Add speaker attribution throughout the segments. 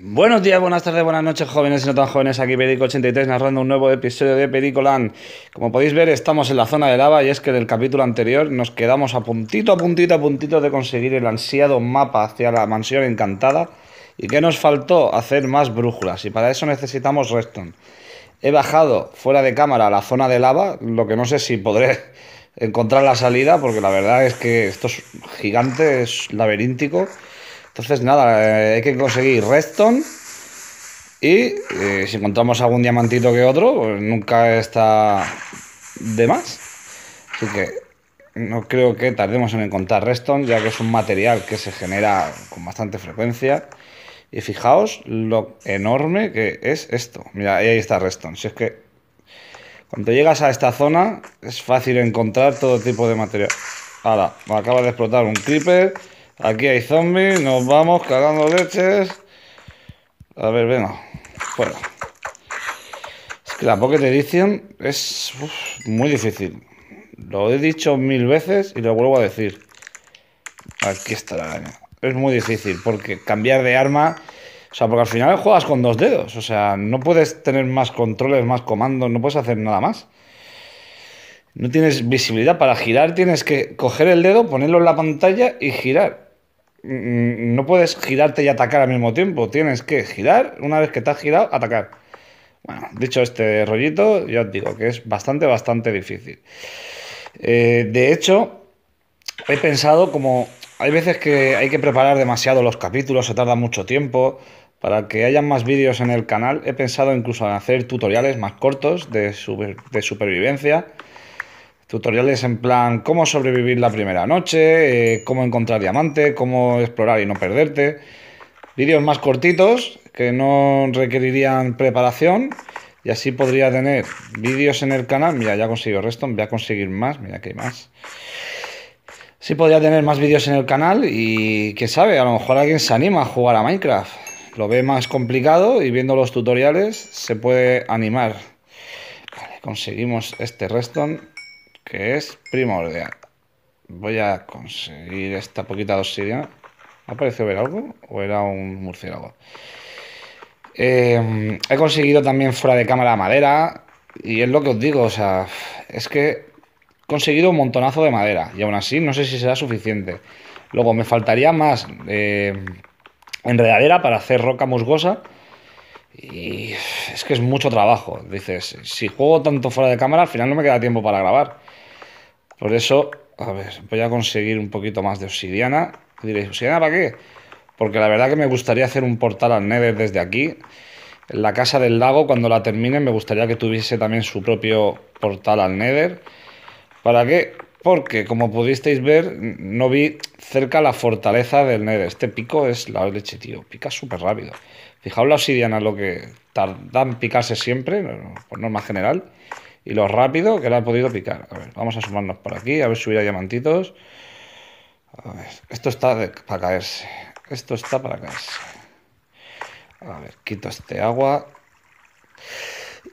Speaker 1: Buenos días, buenas tardes, buenas noches, jóvenes y no tan jóvenes. Aquí Perico83 narrando un nuevo episodio de Pericoland. Como podéis ver, estamos en la zona de lava y es que del capítulo anterior nos quedamos a puntito, a puntito, a puntito de conseguir el ansiado mapa hacia la mansión encantada. ¿Y que nos faltó? Hacer más brújulas y para eso necesitamos Reston. He bajado fuera de cámara a la zona de lava, lo que no sé si podré encontrar la salida porque la verdad es que esto es gigante, es laberíntico entonces, nada, eh, hay que conseguir Redstone. Y eh, si encontramos algún diamantito que otro, pues, nunca está de más. Así que no creo que tardemos en encontrar Redstone, ya que es un material que se genera con bastante frecuencia. Y fijaos lo enorme que es esto. Mira, ahí está Redstone. Si es que cuando llegas a esta zona es fácil encontrar todo tipo de material. Ahora, acaba de explotar un creeper. Aquí hay zombies, nos vamos cagando leches. A ver, venga, Bueno Es que la Pocket Edition es muy difícil. Lo he dicho mil veces y lo vuelvo a decir. Aquí está la eh. araña. Es muy difícil porque cambiar de arma... O sea, porque al final juegas con dos dedos. O sea, no puedes tener más controles, más comandos, no puedes hacer nada más. No tienes visibilidad. Para girar tienes que coger el dedo, ponerlo en la pantalla y girar. Mm, no puedes girarte y atacar al mismo tiempo. Tienes que girar, una vez que te has girado, atacar. Bueno, dicho este rollito, ya os digo que es bastante, bastante difícil. Eh, de hecho, he pensado como hay veces que hay que preparar demasiado los capítulos, se tarda mucho tiempo. Para que haya más vídeos en el canal, he pensado incluso en hacer tutoriales más cortos de supervivencia tutoriales en plan cómo sobrevivir la primera noche, eh, cómo encontrar diamante, cómo explorar y no perderte. Vídeos más cortitos que no requerirían preparación y así podría tener vídeos en el canal. Mira, ya consigo reston, voy a conseguir más, mira que hay más. Sí podría tener más vídeos en el canal y quién sabe, a lo mejor alguien se anima a jugar a Minecraft. Lo ve más complicado y viendo los tutoriales se puede animar. Vale, conseguimos este reston que es primordial. Voy a conseguir esta poquita de me ¿Ha parecido ver algo? ¿O era un murciélago? Eh, he conseguido también fuera de cámara madera. Y es lo que os digo, o sea, es que he conseguido un montonazo de madera. Y aún así, no sé si será suficiente. Luego me faltaría más eh, enredadera para hacer roca musgosa. Y es que es mucho trabajo. Dices, si juego tanto fuera de cámara, al final no me queda tiempo para grabar. Por eso, a ver, voy a conseguir un poquito más de obsidiana. diréis, ¿obsidiana para qué? Porque la verdad que me gustaría hacer un portal al Nether desde aquí. En La casa del lago, cuando la termine, me gustaría que tuviese también su propio portal al Nether. ¿Para qué? Porque, como pudisteis ver, no vi cerca la fortaleza del Nether. Este pico es la leche, tío. Pica súper rápido. Fijaos la obsidiana, lo que tardan en picarse siempre, por norma general y lo rápido que la ha podido picar. A ver, vamos a sumarnos por aquí, a ver subir a diamantitos. A ver, esto está para caerse. Esto está para caerse. A ver, quito este agua.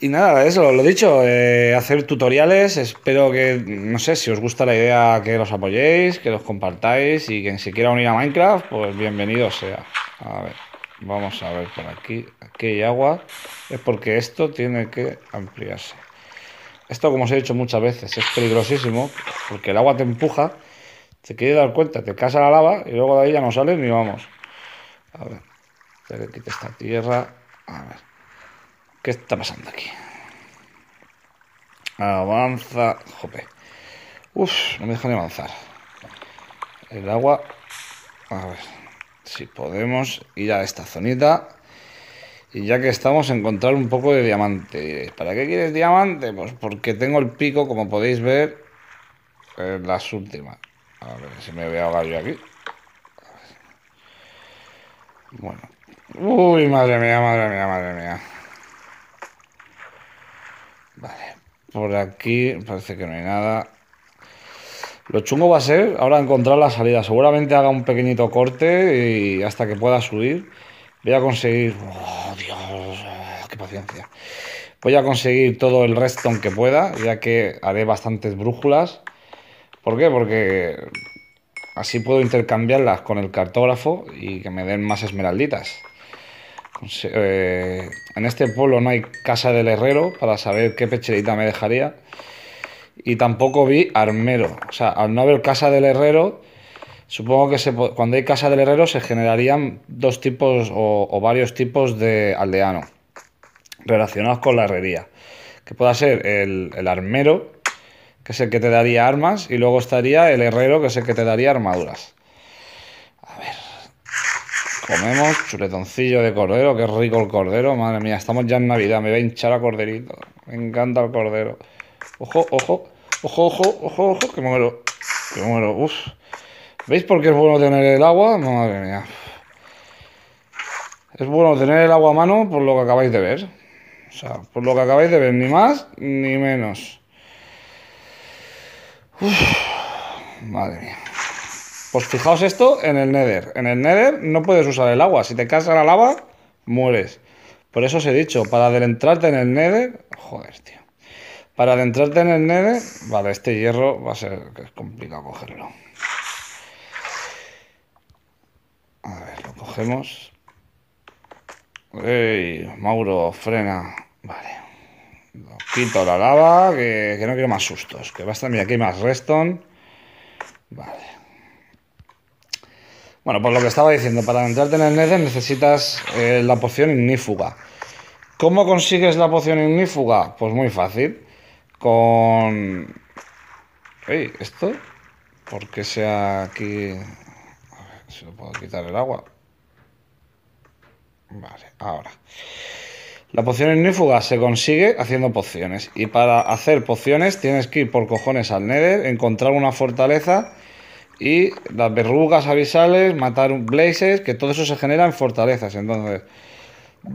Speaker 1: Y nada, eso, lo he dicho, eh, hacer tutoriales, espero que, no sé, si os gusta la idea que los apoyéis, que los compartáis y quien se quiera unir a Minecraft, pues bienvenido sea. A ver, vamos a ver por aquí, aquí hay agua, es porque esto tiene que ampliarse. Esto, como os he dicho muchas veces, es peligrosísimo porque el agua te empuja, te quiere dar cuenta, te casa la lava y luego de ahí ya no sales ni vamos. A ver, que quita esta tierra. A ver, ¿qué está pasando aquí? Avanza, jope. Uf, no me dejan ni avanzar. El agua, a ver, si podemos ir a esta zonita. Y ya que estamos, encontrar un poco de diamante. ¿para qué quieres diamante? Pues porque tengo el pico, como podéis ver, en las últimas. A ver si me voy a ahogar yo aquí. Bueno. Uy, madre mía, madre mía, madre mía. Vale. Por aquí parece que no hay nada. Lo chungo va a ser ahora encontrar la salida. Seguramente haga un pequeñito corte y hasta que pueda subir. Voy a conseguir... Oh, Dios, oh, qué paciencia. Voy a conseguir todo el resto que pueda, ya que haré bastantes brújulas. ¿Por qué? Porque así puedo intercambiarlas con el cartógrafo y que me den más esmeralditas. Eh, en este pueblo no hay casa del herrero para saber qué pecherita me dejaría. Y tampoco vi armero. O sea, al no haber casa del herrero, Supongo que cuando hay casa del herrero se generarían dos tipos o, varios tipos de aldeano relacionados con la herrería. Que pueda ser el, armero, que es el que te daría armas, y luego estaría el herrero, que es el que te daría armaduras. A ver. Comemos chuletoncillo de cordero, que rico el cordero. Madre mía, estamos ya en Navidad, me va a hinchar a corderito. Me encanta el cordero. Ojo, ojo, ojo, ojo, ojo, ojo, que muero. Que muero, uff. ¿Veis por qué es bueno tener el agua? Madre mía. Es bueno tener el agua a mano por lo que acabáis de ver. O sea, por lo que acabáis de ver, ni más ni menos. madre mía. Pues fijaos esto en el Nether. En el Nether no puedes usar el agua. Si te casa la lava, mueres. Por eso os he dicho, para adentrarte en el Nether... Joder, tío. Para adentrarte en el Nether... Vale, este hierro va a ser complicado cogerlo. A ver, lo cogemos. ¡Ey! Mauro, frena. Vale. Lo quito la lava, que, no quiero más sustos. Que basta, mira, aquí hay más Reston. Vale. Bueno, pues lo que estaba diciendo, para entrarte en el Nether necesitas eh, la poción ignífuga. ¿Cómo consigues la poción ignífuga? Pues muy fácil. Con... Ey, ¿esto? Porque sea aquí se lo puedo quitar el agua. Vale, ahora. La poción ignífuga se consigue haciendo pociones. Y para hacer pociones tienes que ir por cojones al Nether, encontrar una fortaleza y las verrugas abisales, matar blazes, que todo eso se genera en fortalezas. Entonces,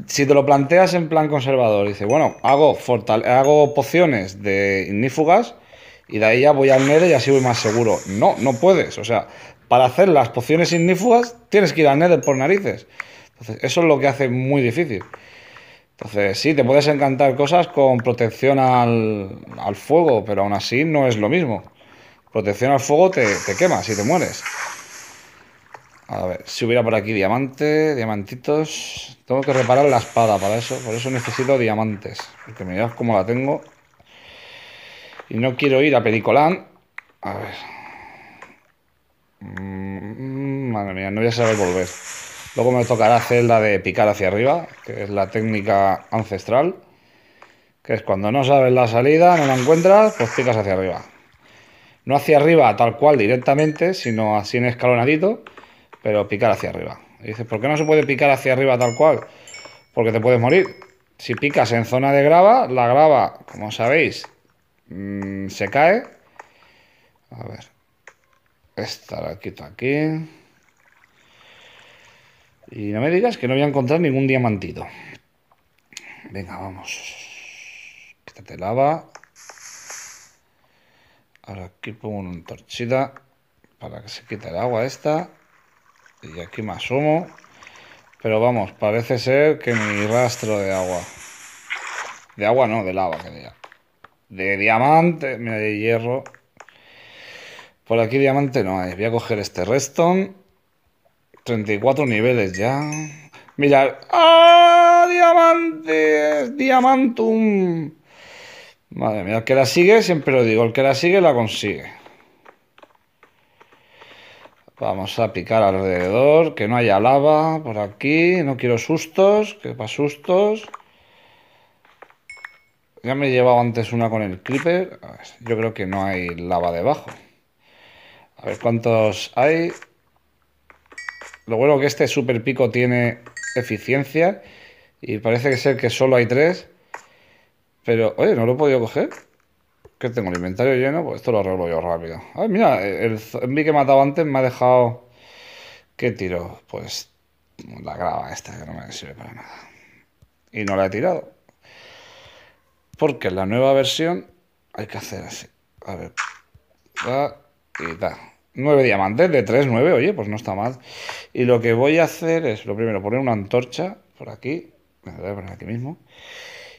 Speaker 1: si te lo planteas en plan conservador, dices, bueno, hago, hago pociones de ignífugas y de ahí ya voy al Nether y así voy más seguro. No, no puedes. O sea, para hacer las pociones ignífugas tienes que ir al Nether por narices. Entonces, eso es lo que hace muy difícil. Entonces, sí, te puedes encantar cosas con protección al, fuego, pero aún así no es lo mismo. Protección al fuego te, te quemas si te mueres. A ver, si hubiera por aquí diamante, diamantitos. Tengo que reparar la espada para eso. Por eso necesito diamantes. Porque mirad cómo la tengo. Y no quiero ir a Pericolán. A ver. Mm, mm, madre mía, no voy a saber volver. Luego me tocará hacer la de picar hacia arriba, que es la técnica ancestral, que es cuando no sabes la salida, no la encuentras, pues picas hacia arriba. No hacia arriba tal cual directamente, sino así en escalonadito, pero picar hacia arriba. dices, ¿por qué no se puede picar hacia arriba tal cual? Porque te puedes morir. Si picas en zona de grava, la grava, como sabéis, mm, se cae. A ver, esta la quito aquí. Y no me digas que no voy a encontrar ningún diamantito. Venga, vamos. Quítate lava. Ahora aquí pongo una antorchita para que se quite el agua esta. Y aquí me asomo. Pero vamos, parece ser que mi rastro de agua. De agua no, de lava, que De diamante, mira, de hierro. Por aquí diamante no hay. Voy a coger este redstone. 34 niveles ya. Mirad. ¡Ah! ¡Diamantes! ¡Diamantum! Madre mía, el que la sigue, siempre lo digo, el que la sigue la consigue. Vamos a picar alrededor, que no haya lava por aquí. No quiero sustos, que para sustos. Ya me he llevado antes una con el creeper. Yo creo que no hay lava debajo. A ver cuántos hay. Lo bueno que este super pico tiene eficiencia. Y parece que ser que solo hay tres. Pero, oye, no lo he podido coger. Que tengo el inventario lleno, pues esto lo arreglo yo rápido. Ay, mira, el zombie que he matado antes me ha dejado. ¿Qué tiro? Pues la grava esta, que no me sirve para nada. Y no la he tirado. Porque en la nueva versión hay que hacer así. A ver. Da y da. 9 diamantes de 3, 9, oye, pues no está mal. Y lo que voy a hacer es, lo primero, poner una antorcha por aquí, me voy a poner aquí mismo.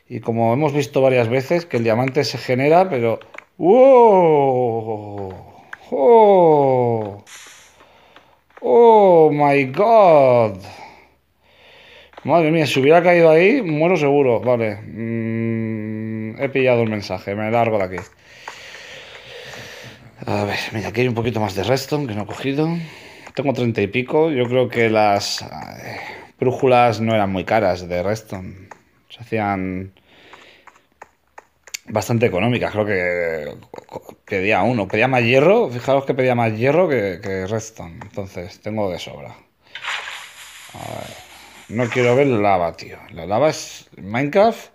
Speaker 1: Y como hemos visto varias veces, que el diamante se genera, pero... ¡Oh! ¡Oh, my God! Madre mía, si hubiera caído ahí, muero seguro. Vale. Mm, he pillado el mensaje, me largo de aquí. A ver, mira, aquí hay un poquito más de Redstone que no he cogido. Tengo treinta y pico. Yo creo que las eh, brújulas no eran muy caras de Redstone. Se hacían bastante económicas. Creo que pedía uno. Pedía más hierro. Fijaros que pedía más hierro que, que Redstone. Entonces, tengo de sobra. No quiero ver lava, tío. La lava es Minecraft.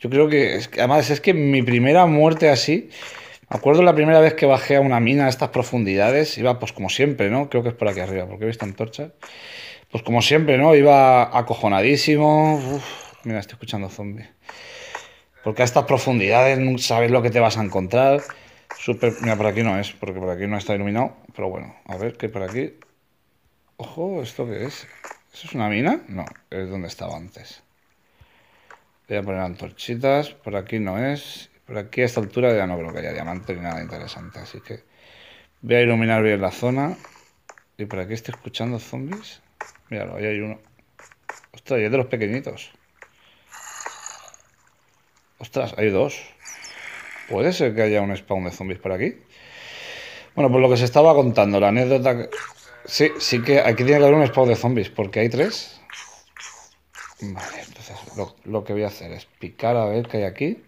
Speaker 1: Yo creo que además es que mi primera muerte así acuerdo la primera vez que bajé a una mina a estas profundidades, iba pues como siempre, ¿no? Creo que es por aquí arriba, porque he visto antorchas. Pues como siempre, ¿no? Iba acojonadísimo. mira, estoy escuchando zombies. Porque a estas profundidades no sabes lo que te vas a encontrar. Súper... Mira, por aquí no es, porque por aquí no está iluminado. Pero bueno, a ver, qué por aquí... Ojo, ¿esto qué es? ¿Eso es una mina? No, es donde estaba antes. Voy a poner antorchitas. Por aquí no es. Pero aquí a esta altura ya no creo que haya diamante ni nada interesante, así que voy a iluminar bien la zona. Y por aquí estoy escuchando zombies. Míralo, ahí hay uno. Ostras, y es de los pequeñitos. Ostras, hay dos. Puede ser que haya un spawn de zombies por aquí. Bueno, pues lo que se estaba contando, la anécdota... Sí, sí que aquí tiene que haber un spawn de zombies, porque hay tres. Vale, entonces lo que voy a hacer es picar a ver qué hay aquí.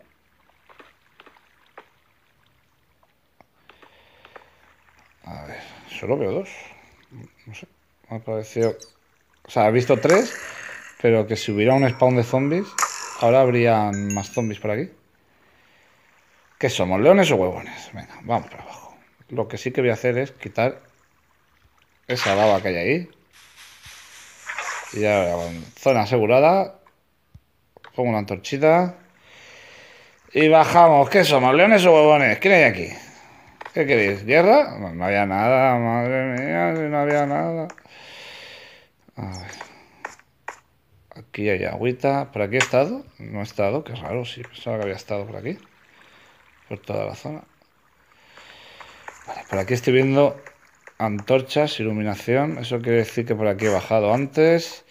Speaker 1: A ver, solo veo dos. No sé. Me ha parecido. O sea, he visto tres, pero que si hubiera un spawn de zombies, ahora habrían más zombies por aquí. ¿Qué somos? ¿Leones o huevones? Venga, vamos para abajo. Lo que sí que voy a hacer es quitar esa baba que hay ahí. Y ya zona asegurada. Pongo una antorchita. Y bajamos. ¿Qué somos? ¿Leones o huevones? ¿Quién hay aquí? ¿Qué queréis? ¿Guerra? No, había nada, madre mía, no había nada. A ver. Aquí hay agüita. ¿Por aquí he estado? No he estado, qué raro, sí, pensaba que había estado por aquí. Por toda la zona. por aquí estoy viendo antorchas, iluminación. Eso quiere decir que por aquí he bajado antes.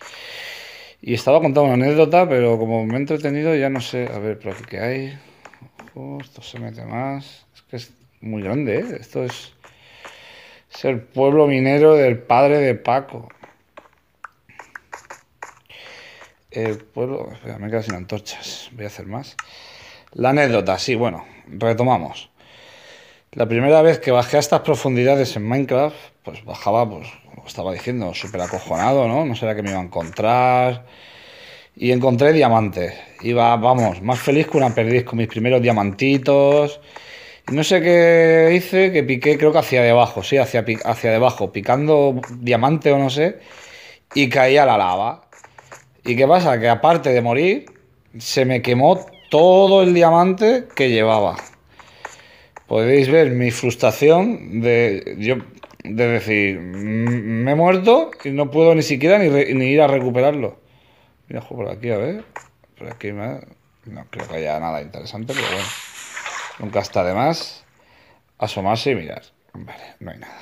Speaker 1: Y estaba contando una anécdota, pero como me he entretenido ya no sé. A ver, por aquí qué hay. Justo se mete más. Es que muy grande, ¿eh? Esto es, el pueblo minero del padre de Paco. El pueblo... Espera, me he sin antorchas. Voy a hacer más. La anécdota, sí, bueno, retomamos. La primera vez que bajé a estas profundidades en Minecraft, pues bajaba, pues, como estaba diciendo, súper acojonado, ¿no? No será que me iba a encontrar. Y encontré diamantes. Iba, vamos, más feliz que una perdiz con mis primeros diamantitos. No sé qué hice, que piqué, creo que hacia debajo, sí, hacia, hacia debajo, picando diamante o no sé, y caía la lava. ¿Y qué pasa? Que aparte de morir, se me quemó todo el diamante que llevaba. Podéis ver mi frustración de yo de decir, me he muerto y no puedo ni siquiera ni, ir a recuperarlo. Mira, por aquí, a ver. Por aquí, me... no creo que haya nada interesante, pero bueno. Nunca está de más asomarse y mirar. Vale, no hay nada.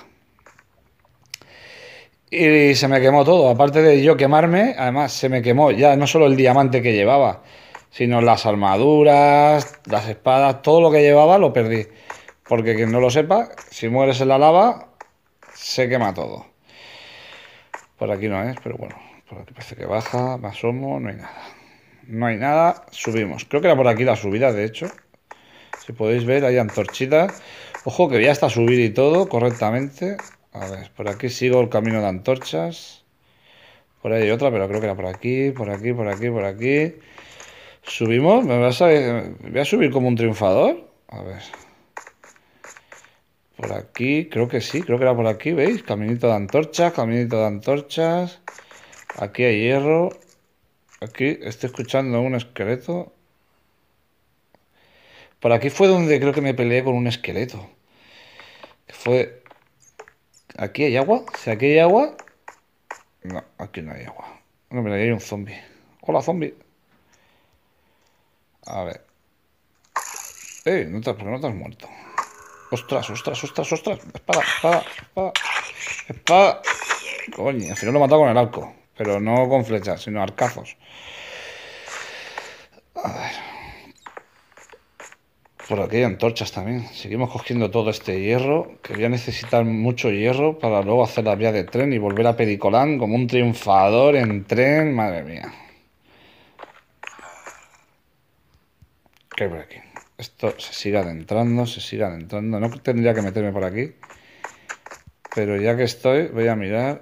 Speaker 1: Y se me quemó todo. Aparte de yo quemarme, además se me quemó ya no solo el diamante que llevaba, sino las armaduras, las espadas, todo lo que llevaba lo perdí. Porque quien no lo sepa, si mueres en la lava, se quema todo. Por aquí no es, pero bueno, por aquí parece que baja, me asomo, no hay nada. No hay nada, subimos. Creo que era por aquí la subida, de hecho. Si podéis ver, hay antorchitas. Ojo que ya está subir y todo correctamente. A ver, por aquí sigo el camino de antorchas. Por ahí hay otra, pero creo que era por aquí, por aquí, por aquí, por aquí. Subimos, me vas Voy a subir como un triunfador. A ver. Por aquí, creo que sí, creo que era por aquí, ¿veis? Caminito de antorchas, caminito de antorchas. Aquí hay hierro. Aquí estoy escuchando un esqueleto. Por aquí fue donde creo que me peleé con un esqueleto. fue... ¿Aquí hay agua? ¿Si aquí hay agua? No, aquí no hay agua. No, mira, hay un zombie. Hola, zombie. A ver. Eh, no no te has muerto? Ostras, ostras, ostras, ostras. Espada, espada, espada. Espada. Coño, al final lo he matado con el arco. Pero no con flechas, sino arcazos. A ver por aquí hay antorchas también. Seguimos cogiendo todo este hierro, que voy a necesitar mucho hierro para luego hacer la vía de tren y volver a Pericolán como un triunfador en tren. Madre mía. ¿Qué por aquí? Esto se sigue adentrando, se sigue adentrando. No tendría que meterme por aquí. Pero ya que estoy, voy a mirar.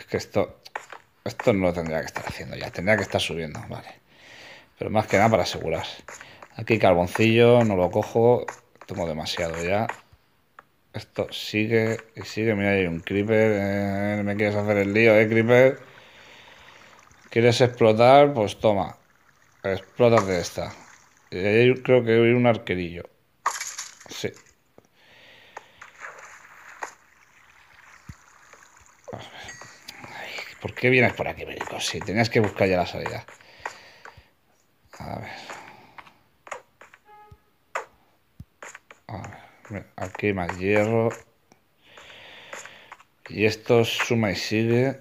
Speaker 1: Es que esto... Esto no lo tendría que estar haciendo ya. Tendría que estar subiendo, vale pero más que nada para asegurar. Aquí carboncillo, no lo cojo, tomo demasiado ya. Esto sigue y sigue. Mira, hay un creeper. Eh, me quieres hacer el lío, ¿eh, creeper? ¿Quieres explotar? Pues toma. Explotas de esta. Y ahí creo que hay un arquerillo. Sí. ¿Por qué vienes por aquí, médico? Si tenías que buscar ya la salida. A ver. Aquí más hierro. Y esto suma y sigue.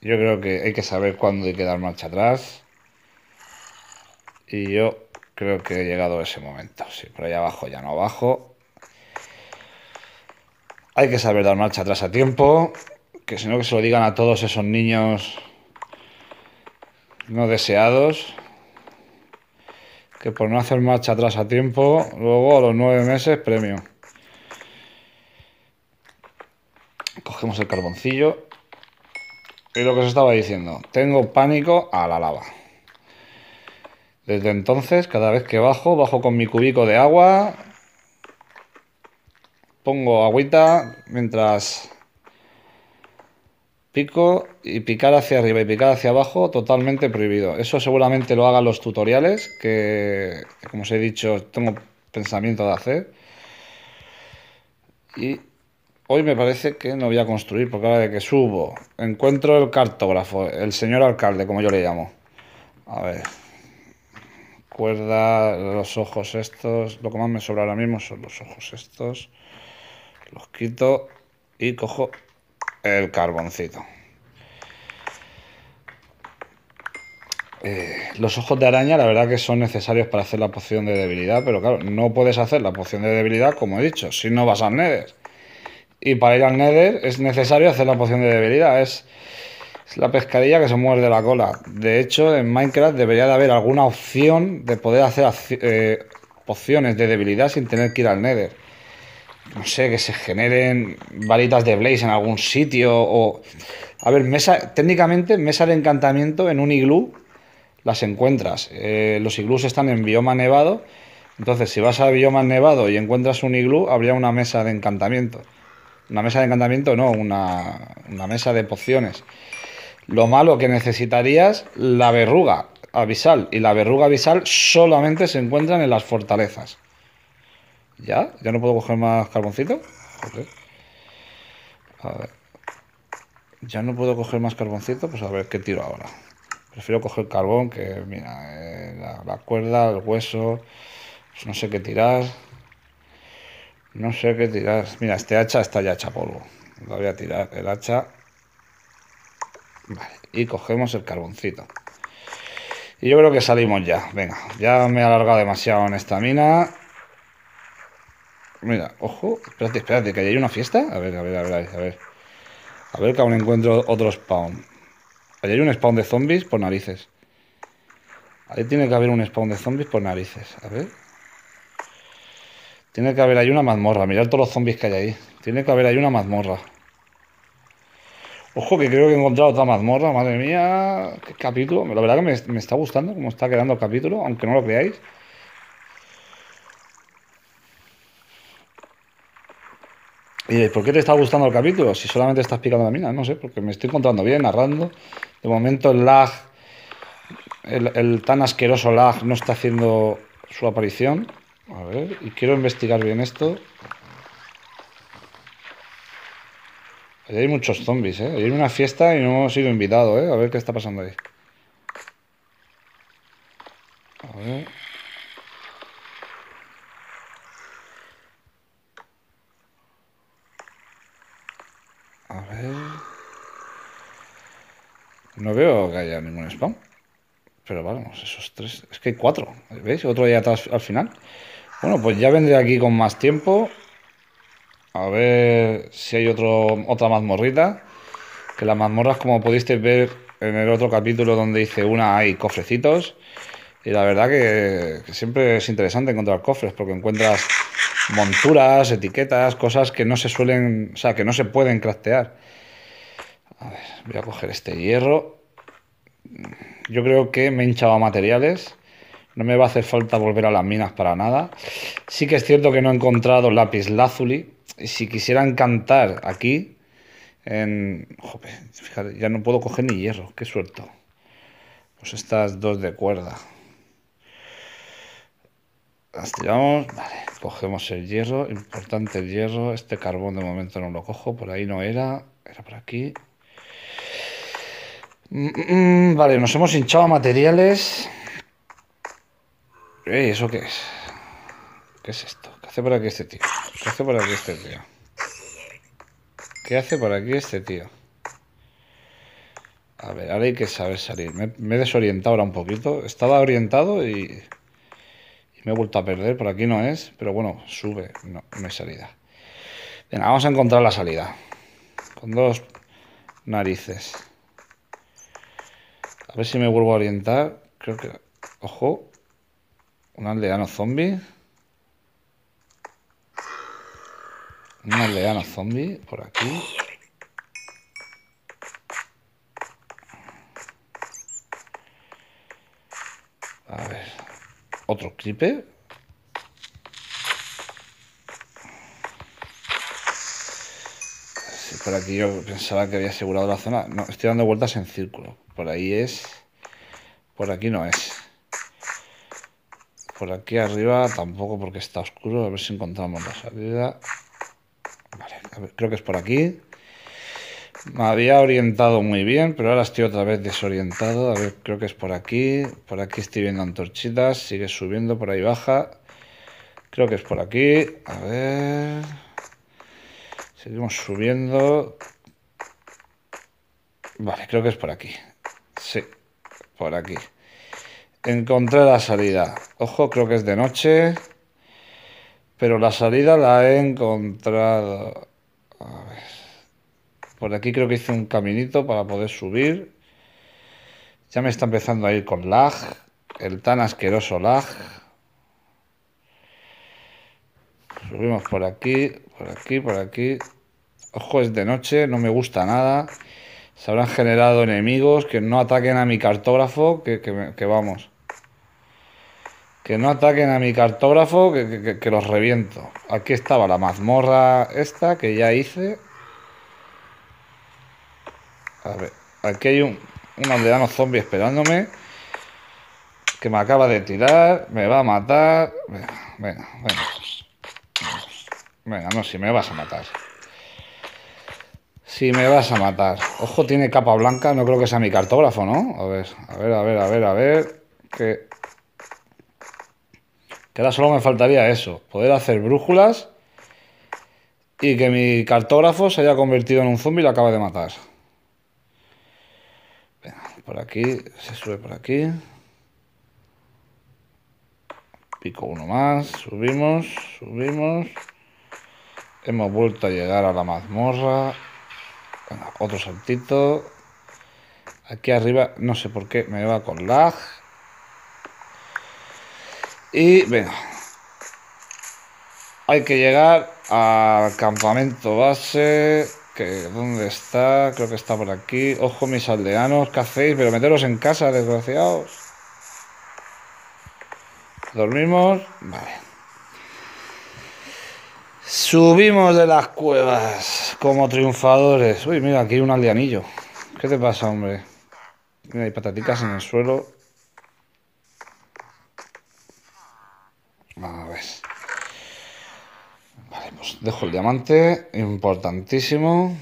Speaker 1: Yo creo que hay que saber cuándo hay que dar marcha atrás. Y yo creo que he llegado a ese momento. Sí, por ahí abajo ya no abajo. Hay que saber dar marcha atrás a tiempo. Que si no, que se lo digan a todos esos niños no deseados que por no hacer marcha atrás a tiempo, luego a los nueve meses premio. Cogemos el carboncillo y lo que os estaba diciendo, tengo pánico a la lava. Desde entonces, cada vez que bajo, bajo con mi cubico de agua, pongo agüita mientras Pico y picar hacia arriba y picar hacia abajo, totalmente prohibido. Eso seguramente lo hagan los tutoriales, que como os he dicho, tengo pensamiento de hacer. Y hoy me parece que no voy a construir, porque ahora de que subo, encuentro el cartógrafo, el señor alcalde, como yo le llamo. A ver, cuerda, los ojos estos, lo que más me sobra ahora mismo son los ojos estos. Los quito y cojo el carboncito. Eh, los ojos de araña, la verdad que son necesarios para hacer la poción de debilidad, pero claro, no puedes hacer la poción de debilidad, como he dicho, si no vas al Nether. Y para ir al Nether es necesario hacer la poción de debilidad, es, la pescadilla que se muerde la cola. De hecho, en Minecraft debería de haber alguna opción de poder hacer eh, pociones de debilidad sin tener que ir al Nether no sé, que se generen varitas de Blaze en algún sitio o... A ver, mesa, técnicamente mesa de encantamiento en un iglú las encuentras. Eh, los iglús están en bioma nevado, entonces si vas a bioma nevado y encuentras un iglú, habría una mesa de encantamiento. Una mesa de encantamiento no, una, una mesa de pociones. Lo malo que necesitarías, la verruga abisal. Y la verruga abisal solamente se encuentran en las fortalezas. ¿Ya? ¿Ya no puedo coger más carboncito? Ya no puedo coger más carboncito, pues a ver qué tiro ahora. Prefiero coger carbón que, mira, eh, la, cuerda, el hueso, pues no sé qué tirar. No sé qué tirar. Mira, este hacha está ya hecha polvo. voy a tirar, el hacha. Vale, y cogemos el carboncito. Y yo creo que salimos ya. Venga, ya me he alargado demasiado en esta mina. Mira, ojo, espérate, espérate, que hay una fiesta. A ver, a ver, a ver, a ver. A ver que aún encuentro otro spawn. Allí hay un spawn de zombies por narices. Ahí tiene que haber un spawn de zombies por narices. A ver. Tiene que haber ahí una mazmorra. Mirad todos los zombies que hay ahí. Tiene que haber ahí una mazmorra. Ojo, que creo que he encontrado otra mazmorra. Madre mía. Qué capítulo. La verdad que me, me está gustando cómo está quedando el capítulo, aunque no lo creáis. por qué te está gustando el capítulo? Si solamente estás picando la mina, no sé, porque me estoy encontrando bien, narrando. De momento el lag, el, tan asqueroso lag no está haciendo su aparición. A ver, y quiero investigar bien esto. hay muchos zombies, ¿eh? Hay una fiesta y no hemos sido invitados, ¿eh? A ver qué está pasando ahí. A ver... No veo que haya ningún spam. Pero vamos, esos tres. Es que hay cuatro. ¿Veis? Otro día atrás al final. Bueno, pues ya vendré aquí con más tiempo. A ver si hay otro, otra mazmorrita. Que las mazmorras, como pudiste ver en el otro capítulo donde hice una, hay cofrecitos. Y la verdad que, que siempre es interesante encontrar cofres porque encuentras monturas, etiquetas, cosas que no se suelen, o sea, que no se pueden craftear voy a coger este hierro. Yo creo que me he hinchado materiales. No me va a hacer falta volver a las minas para nada. Sí que es cierto que no he encontrado lápiz lazuli. Y si quisieran cantar aquí, en... fíjate, ya no puedo coger ni hierro. Qué suelto. Pues estas dos de cuerda. Las cogemos el hierro. Importante el hierro. Este carbón de momento no lo cojo. Por ahí no era. Era por aquí. Mm, mm, vale, nos hemos hinchado materiales. Eh, ¿eso qué es? ¿Qué es esto? ¿Qué hace por aquí este tío? ¿Qué hace por aquí este tío? ¿Qué hace por aquí este tío? A ver, ahora hay que saber salir. Me, me he desorientado ahora un poquito. Estaba orientado y, y, me he vuelto a perder. Por aquí no es, pero bueno, sube. No, no hay salida. Venga, vamos a encontrar la salida. Con dos narices. A ver si me vuelvo a orientar. Creo que... Ojo. Un aldeano zombie. Un aldeano zombie por aquí. A ver. Otro creeper. por aquí yo pensaba que había asegurado la zona. No, estoy dando vueltas en círculo. Por ahí es. Por aquí no es. Por aquí arriba tampoco porque está oscuro. A ver si encontramos la salida. Vale, a ver, creo que es por aquí. Me había orientado muy bien, pero ahora estoy otra vez desorientado. A ver, creo que es por aquí. Por aquí estoy viendo antorchitas. Sigue subiendo, por ahí baja. Creo que es por aquí. A ver... Seguimos subiendo. Vale, creo que es por aquí. Sí, por aquí. Encontré la salida. Ojo, creo que es de noche. Pero la salida la he encontrado. A ver. Por aquí creo que hice un caminito para poder subir. Ya me está empezando a ir con lag. El tan asqueroso lag. Subimos por aquí, por aquí, por aquí. Ojo, es de noche, no me gusta nada. Se habrán generado enemigos que no ataquen a mi cartógrafo, que, vamos. Que no ataquen a mi cartógrafo, que, los reviento. Aquí estaba la mazmorra esta que ya hice. A ver, aquí hay un, un aldeano zombie esperándome. Que me acaba de tirar, me va a matar. Venga, venga, Venga, no, si me vas a matar. Si me vas a matar. Ojo, tiene capa blanca. No creo que sea mi cartógrafo, ¿no? A ver, a ver, a ver, a ver, a ver. Que... que ahora solo me faltaría eso. Poder hacer brújulas. Y que mi cartógrafo se haya convertido en un zombie y lo acabe de matar. Venga, por aquí. Se sube por aquí. Pico uno más. Subimos, subimos. Hemos vuelto a llegar a la mazmorra. Venga, otro saltito. Aquí arriba, no sé por qué, me va con lag. Y venga. Hay que llegar al campamento base. Que, ¿Dónde está? Creo que está por aquí. Ojo, mis aldeanos, ¿qué hacéis? Pero meteros en casa, desgraciados. Dormimos. Vale. Subimos de las cuevas como triunfadores. Uy, mira, aquí hay un aldeanillo. ¿Qué te pasa, hombre? Mira, hay patatitas en el suelo. A ver. Vale, pues dejo el diamante. Importantísimo.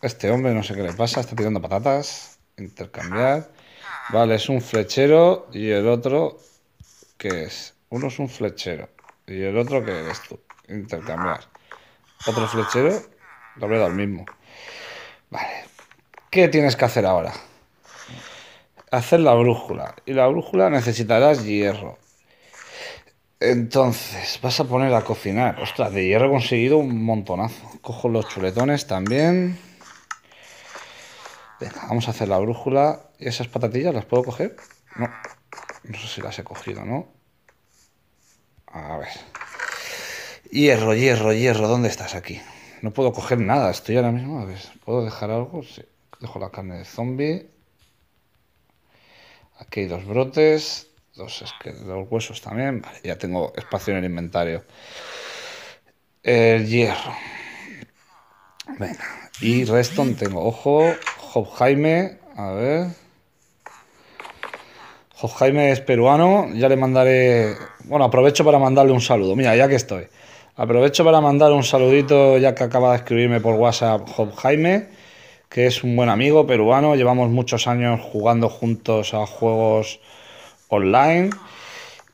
Speaker 1: Este hombre no sé qué le pasa. Está tirando patatas. Intercambiar. Vale, es un flechero y el otro que es uno es un flechero y el otro que eres tú. Intercambiar. Otro flechero, lo habré mismo. Vale. ¿Qué tienes que hacer ahora? Hacer la brújula. Y la brújula necesitarás hierro. Entonces, vas a poner a cocinar. Ostras, de hierro he conseguido un montonazo. Cojo los chuletones también. Venga, vamos a hacer la brújula. ¿Y esas patatillas las puedo coger? No. No sé si las he cogido, ¿no? A ver. Hierro, hierro, hierro, ¿dónde estás aquí? No puedo coger nada, estoy ahora mismo. ¿puedo dejar algo? Sí. Dejo la carne de zombie. Aquí hay dos brotes. Dos, huesos también. Vale, ya tengo espacio en el inventario. El hierro. Venga. Y Reston tengo. Ojo. Job Jaime. A ver. Job Jaime es peruano. Ya le mandaré bueno, aprovecho para mandarle un saludo. Mira, ya que estoy. Aprovecho para mandar un saludito, ya que acaba de escribirme por WhatsApp Job Jaime, que es un buen amigo peruano. Llevamos muchos años jugando juntos a juegos online.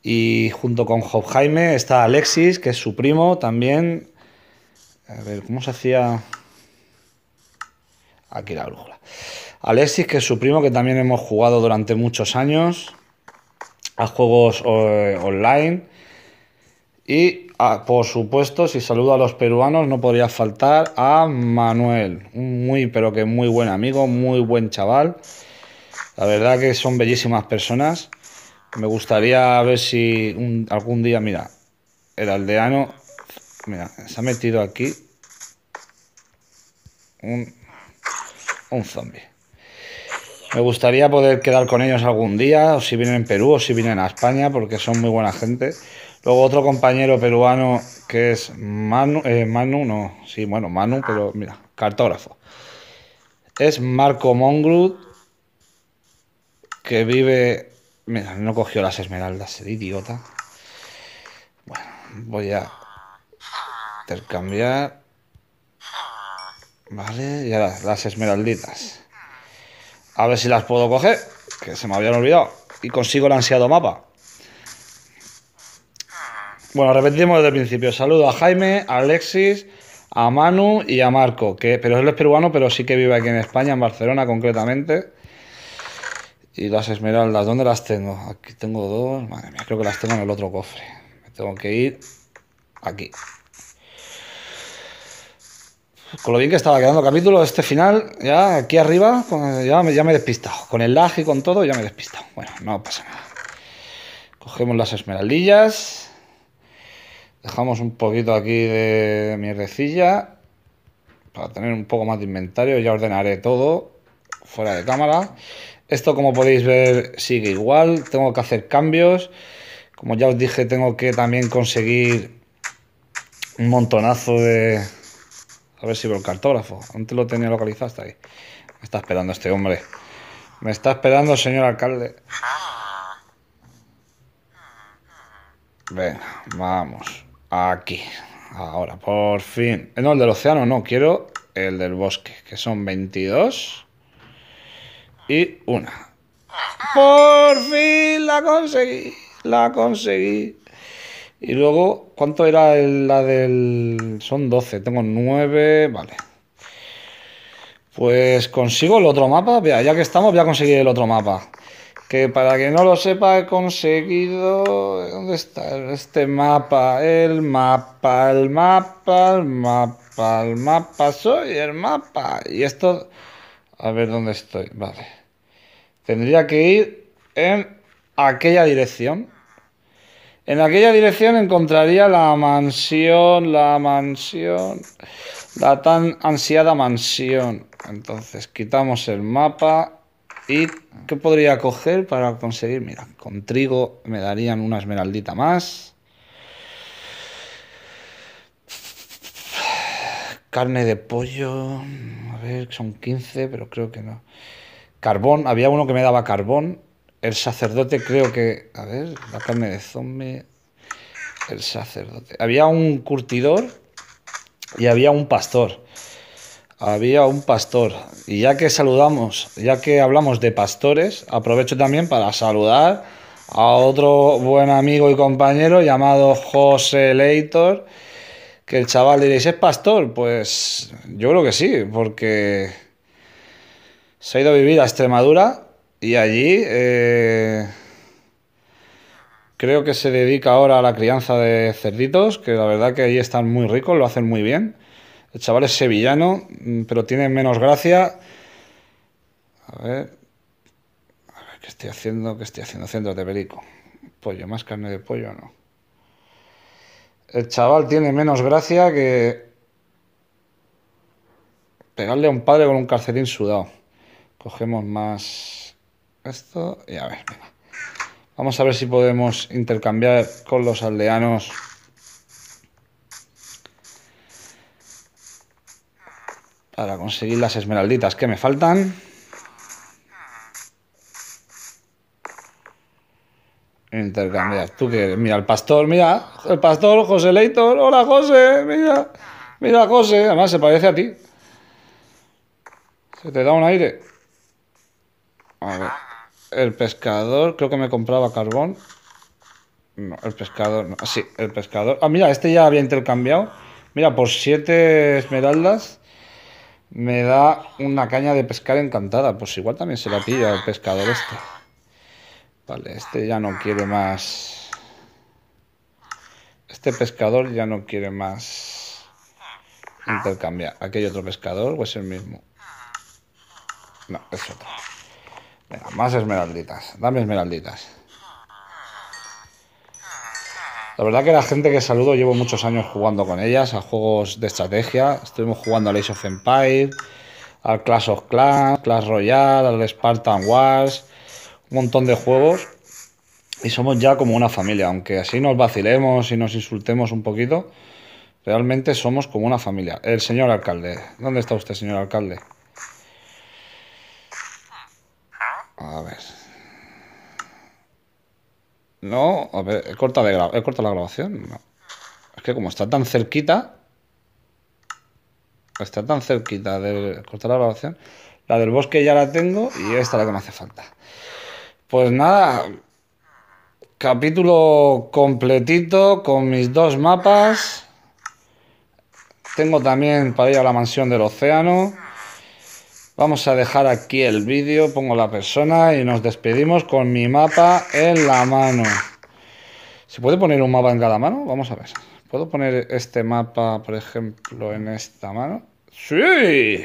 Speaker 1: Y junto con Job Jaime está Alexis, que es su primo también. A ver, ¿cómo se hacía? Aquí la brújula. Alexis, que es su primo, que también hemos jugado durante muchos años a juegos eh, online. Y ah, por supuesto, si saludo a los peruanos, no podría faltar a Manuel, un muy pero que muy buen amigo, muy buen chaval. La verdad que son bellísimas personas. Me gustaría ver si algún día, mira, el aldeano, mira, se ha metido aquí un, un zombie. Me gustaría poder quedar con ellos algún día, o si vienen en Perú, o si vienen a España, porque son muy buena gente. Luego otro compañero peruano que es Manu, eh, Manu, no, sí, bueno, Manu, pero mira, cartógrafo. Es Marco Mongrud, que vive... Mira, no cogió las esmeraldas, el idiota. Bueno, voy a intercambiar. Vale, y las esmeralditas. A ver si las puedo coger, que se me habían olvidado. Y consigo el ansiado mapa. Bueno, repetimos desde el principio. Saludo a Jaime, a Alexis, a Manu y a Marco, que pero él es peruano, pero sí que vive aquí en España, en Barcelona concretamente. Y las esmeraldas, ¿dónde las tengo? Aquí tengo dos. Madre mía, creo que las tengo en el otro cofre. Me tengo que ir aquí. Con lo bien que estaba quedando capítulo, este final, ya aquí arriba, ya, ya me he despistado. Con el lag y con todo, ya me he despistado. Bueno, no pasa nada. Cogemos las esmeraldillas. Dejamos un poquito aquí de mierdecilla. Para tener un poco más de inventario, ya ordenaré todo fuera de cámara. Esto, como podéis ver, sigue igual. Tengo que hacer cambios. Como ya os dije, tengo que también conseguir un montonazo de, a ver si veo el cartógrafo. Antes lo tenía localizado hasta ahí. Me está esperando este hombre. Me está esperando, señor alcalde. Venga, vamos. Aquí. Ahora, por fin. Eh, no, el del océano no. Quiero el del bosque, que son 22 y una. Por fin la conseguí. La conseguí. Y luego, ¿cuánto era la del...? Son 12, tengo 9, vale. Pues consigo el otro mapa, ya que estamos voy a conseguir el otro mapa. Que para que no lo sepa he conseguido... ¿Dónde está este mapa? El mapa, el mapa, el mapa, el mapa, soy el mapa. Y esto... A ver dónde estoy, vale. Tendría que ir en aquella dirección. En aquella dirección encontraría la mansión, la mansión, la tan ansiada mansión. Entonces quitamos el mapa y ¿qué podría coger para conseguir? Mira, con trigo me darían una esmeraldita más. Carne de pollo, a ver, son 15, pero creo que no. Carbón, había uno que me daba carbón, el sacerdote creo que... A ver, la carne de zombie... El sacerdote. Había un curtidor y había un pastor. Había un pastor. Y ya que saludamos, ya que hablamos de pastores, aprovecho también para saludar a otro buen amigo y compañero llamado José Leitor. Que el chaval diréis, ¿es pastor? Pues yo creo que sí, porque se ha ido a vivir a Extremadura y allí eh, creo que se dedica ahora a la crianza de cerditos, que la verdad que ahí están muy ricos, lo hacen muy bien. El chaval es sevillano, mm, pero tiene menos gracia. A ver. A ver, ¿qué estoy haciendo? ¿Qué estoy haciendo? haciendo de perico. Pollo, más carne de pollo, no. El chaval tiene menos gracia que. pegarle a un padre con un carcelín sudado. Cogemos más. Esto, y a ver, Vamos a ver si podemos intercambiar con los aldeanos. Para conseguir las esmeralditas que me faltan. Intercambiar. Tú que mira el pastor, mira, el pastor José Leitor. Hola José, mira, mira José. Además se parece a ti. Se te da un aire. A ver. El pescador, creo que me compraba carbón. No, el pescador, no. Sí, el pescador. Ah, mira, este ya había intercambiado. Mira, por siete esmeraldas me da una caña de pescar encantada. Pues igual también se la pilla el pescador este. Vale, este ya no quiere más. Este pescador ya no quiere más intercambiar. Aquí otro pescador o es el mismo. No, es otro más esmeralditas. Dame esmeralditas. La verdad que la gente que saludo llevo muchos años jugando con ellas a juegos de estrategia. Estuvimos jugando al Ace of Empire, al Clash of Clans, Clash Royale, al Spartan Wars, un montón de juegos. Y somos ya como una familia, aunque así nos vacilemos y nos insultemos un poquito, realmente somos como una familia. El señor alcalde, ¿dónde está usted, señor alcalde? A ver. No, a ver, he cortado, la grabación. Es que como está tan cerquita. Está tan cerquita de cortar la grabación. La del bosque ya la tengo y esta es la que me hace falta. Pues nada. Capítulo completito con mis dos mapas. Tengo también para ir a la mansión del océano. Vamos a dejar aquí el vídeo, pongo la persona y nos despedimos con mi mapa en la mano. ¿Se puede poner un mapa en cada mano? Vamos a ver. ¿Puedo poner este mapa, por ejemplo, en esta mano? ¡Sí!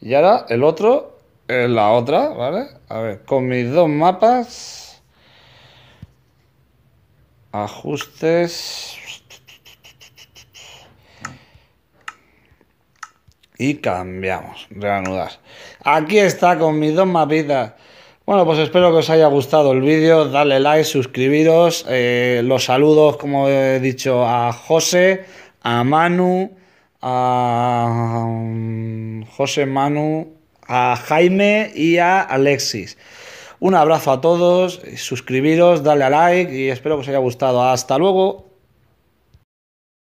Speaker 1: Y ahora el otro en la otra, ¿vale? A ver, con mis dos mapas. Ajustes. y cambiamos, anudas Aquí está con mis dos mapitas. Bueno, pues espero que os haya gustado el vídeo, dale like, suscribiros, eh, los saludos, como he dicho, a José, a Manu, a mm, José Manu, a Jaime y a Alexis. Un abrazo a todos, suscribiros, dale a like y espero que os haya gustado. Hasta luego.